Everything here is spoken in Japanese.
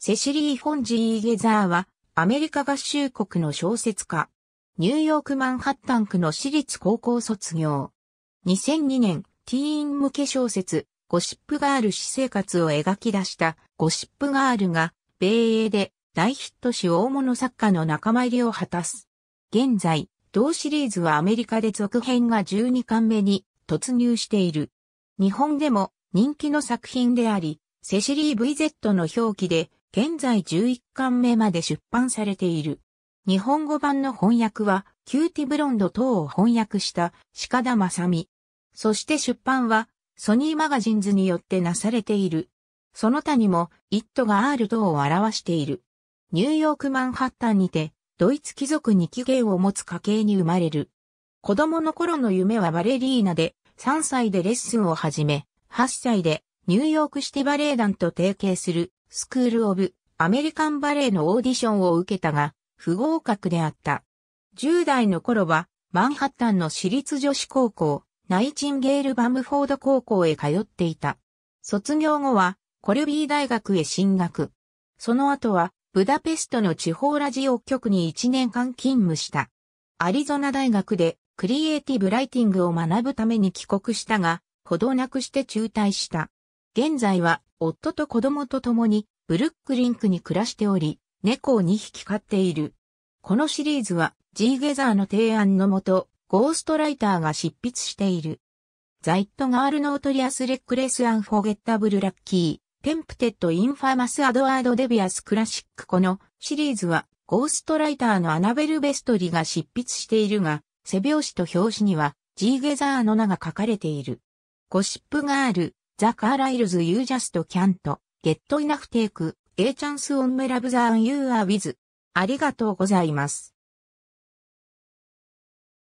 セシリー・フォンジー・ゲザーは、アメリカ合衆国の小説家。ニューヨークマンハッタン区の私立高校卒業。2002年、ティーン向け小説、ゴシップガール私生活を描き出したゴシップガールが、米英で大ヒットし大物作家の仲間入りを果たす。現在、同シリーズはアメリカで続編が12巻目に突入している。日本でも人気の作品であり、セシリー VZ の表記で現在11巻目まで出版されている。日本語版の翻訳は、キューティブロンド等を翻訳した鹿田正美。そして出版は、ソニーマガジンズによってなされている。その他にも、イットが R 等を表している。ニューヨークマンハッタンにて、ドイツ貴族に起源を持つ家系に生まれる。子供の頃の夢はバレリーナで、3歳でレッスンを始め、8歳でニューヨークシティバレエ団と提携するスクール・オブ・アメリカン・バレエのオーディションを受けたが、不合格であった。10代の頃は、マンハッタンの私立女子高校、ナイチンゲール・バムフォード高校へ通っていた。卒業後は、コルビー大学へ進学。その後は、ブダペストの地方ラジオ局に1年間勤務した。アリゾナ大学で、クリエイティブライティングを学ぶために帰国したが、ほどなくして中退した。現在は夫と子供と共にブルックリンクに暮らしており、猫を2匹飼っている。このシリーズはジーゲザーの提案のもと、ゴーストライターが執筆している。ザイットガールノートリアスレックレスアンフォゲッタブルラッキー、テンプテッドインファーマスアドワードデビアスクラシックこのシリーズはゴーストライターのアナベル・ベストリが執筆しているが、背表紙と表紙にはジーゲザーの名が書かれている。ゴシップガール、ザ・カーライルズ・ユー・ジャスト・キャント、ゲット・イナフ・テイク、エイ・チャンス・オン・メラブ・ザアン・ユー・ア・ウィズ。ありがとうございます。